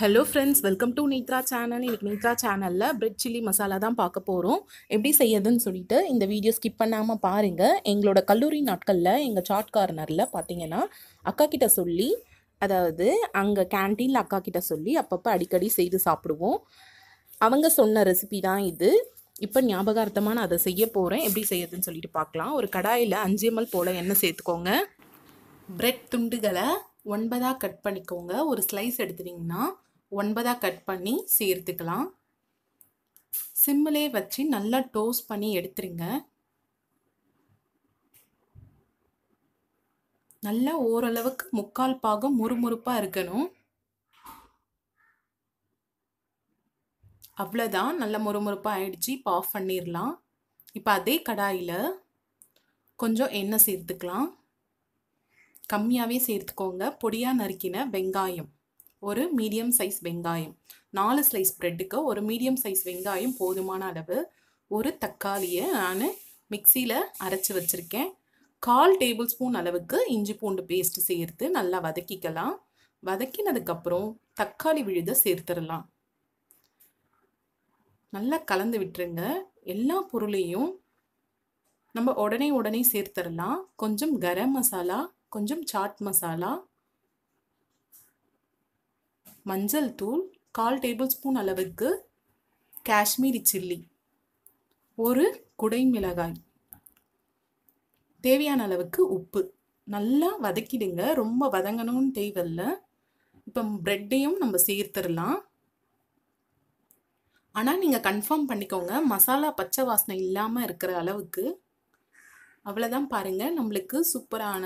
hello friends welcome to Nethra channel இன்றைக்கி நேத்ரா சேனலில் bread chilli masala தான் பார்க்க போகிறோம் எப்படி செய்யறதுன்னு சொல்லிட்டு இந்த வீடியோ ஸ்கிப் பண்ணாமல் பாருங்கள் எங்களோட கல்லூரி நாட்களில் எங்கள் சாட் கார்னரில் பார்த்தீங்கன்னா அக்கா கிட்ட சொல்லி அதாவது அங்கே கேன்டீனில் அக்கா கிட்ட சொல்லி அப்பப்போ அடிக்கடி செய்து சாப்பிடுவோம் அவங்க சொன்ன ரெசிபி தான் இது இப்போ ஞாபகார்த்தமாக நான் அதை செய்ய போகிறேன் எப்படி செய்யறதுன்னு சொல்லிட்டு பார்க்கலாம் ஒரு கடாயில் அஞ்சு எம்எல் போல் எண்ணெய் சேர்த்துக்கோங்க பிரெட் துண்டுகளை ஒன்பதாக கட் பண்ணிக்கோங்க ஒரு ஸ்லைஸ் எடுத்துட்டிங்கன்னா ஒன்பதாக கட் பண்ணி சேர்த்துக்கலாம் சிம்மிலே வச்சு நல்லா டோஸ்ட் பண்ணி எடுத்துருங்க நல்லா ஓரளவுக்கு முக்கால் பாகம் முறுமுறுப்பாக இருக்கணும் அவ்வளோதான் நல்ல முறுமுறுப்பாக ஆகிடுச்சு இப்போ ஆஃப் பண்ணிடலாம் இப்போ அதே கடாயில் கொஞ்சம் எண்ணெய் சேர்த்துக்கலாம் கம்மியாகவே சேர்த்துக்கோங்க பொடியாக நறுக்கின வெங்காயம் ஒரு மீடியம் சைஸ் வெங்காயம் நாலு ஸ்லைஸ் ப்ரெட்டுக்கு ஒரு மீடியம் சைஸ் வெங்காயம் போதுமான அளவு ஒரு தக்காளியை நான் மிக்சியில் அரைச்சி வச்சுருக்கேன் கால் டேபிள் ஸ்பூன் அளவுக்கு இஞ்சி பூண்டு பேஸ்ட்டு சேர்த்து நல்லா வதக்கிக்கலாம் வதக்கினதுக்கப்புறம் தக்காளி விழுத சேர்த்துடலாம் நல்லா கலந்து விட்டுருங்க எல்லா பொருளையும் நம்ம உடனே உடனே சேர்த்துடலாம் கொஞ்சம் கரம் மசாலா கொஞ்சம் சாட் மசாலா மஞ்சள் தூள் கால் டேபிள் ஸ்பூன் அளவுக்கு காஷ்மீரி சில்லி ஒரு குடை மிளகாய் தேவையான அளவுக்கு உப்பு நல்லா வதக்கிடுங்க ரொம்ப வதங்கணும்னு தேவையில்ல இப்போ ப்ரெட்டையும் நம்ம சேர்த்துடலாம் ஆனால் நீங்கள் கன்ஃபார்ம் பண்ணிக்கோங்க மசாலா பச்சை வாசனை இல்லாமல் இருக்கிற அளவுக்கு அவ்வளோதான் பாருங்கள் நம்மளுக்கு சூப்பரான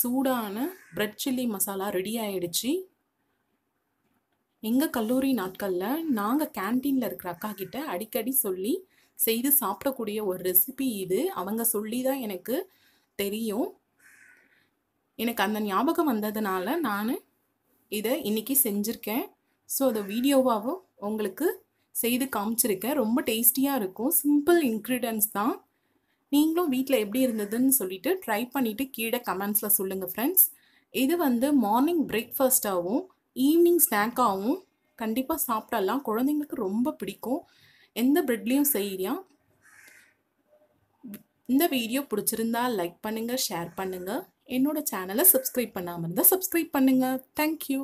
சூடான ப்ரெட் சில்லி மசாலா ரெடி ஆகிடுச்சு எங்கள் கல்லூரி நாட்களில் நாங்கள் கேன்டீனில் இருக்கிற அக்கா கிட்ட அடிக்கடி சொல்லி செய்து சாப்பிடக்கூடிய ஒரு ரெசிபி இது அவங்க சொல்லி தான் எனக்கு தெரியும் எனக்கு அந்த ஞாபகம் வந்ததுனால நான் இதை இன்றைக்கி செஞ்சுருக்கேன் ஸோ அதை வீடியோவாகவும் உங்களுக்கு செய்து காமிச்சிருக்கேன் ரொம்ப டேஸ்டியாக இருக்கும் சிம்பிள் இன்க்ரீடியன்ஸ் தான் நீங்களும் வீட்டில் எப்படி இருந்ததுன்னு சொல்லிட்டு ட்ரை பண்ணிவிட்டு கீழே கமெண்ட்ஸில் சொல்லுங்கள் ஃப்ரெண்ட்ஸ் இது வந்து மார்னிங் பிரேக்ஃபாஸ்ட்டாகவும் ஈவினிங் ஸ்நாக்காகவும் கண்டிப்பாக சாப்பிடலாம் குழந்தைங்களுக்கு ரொம்ப பிடிக்கும் எந்த ப்ரெட்லேயும் செய்கிறியா இந்த வீடியோ பிடிச்சிருந்தா லைக் பண்ணுங்கள் ஷேர் பண்ணுங்கள் என்னோடய சேனலை சப்ஸ்கிரைப் பண்ணாமல் இருந்தால் சப்ஸ்கிரைப் பண்ணுங்கள் தேங்க்யூ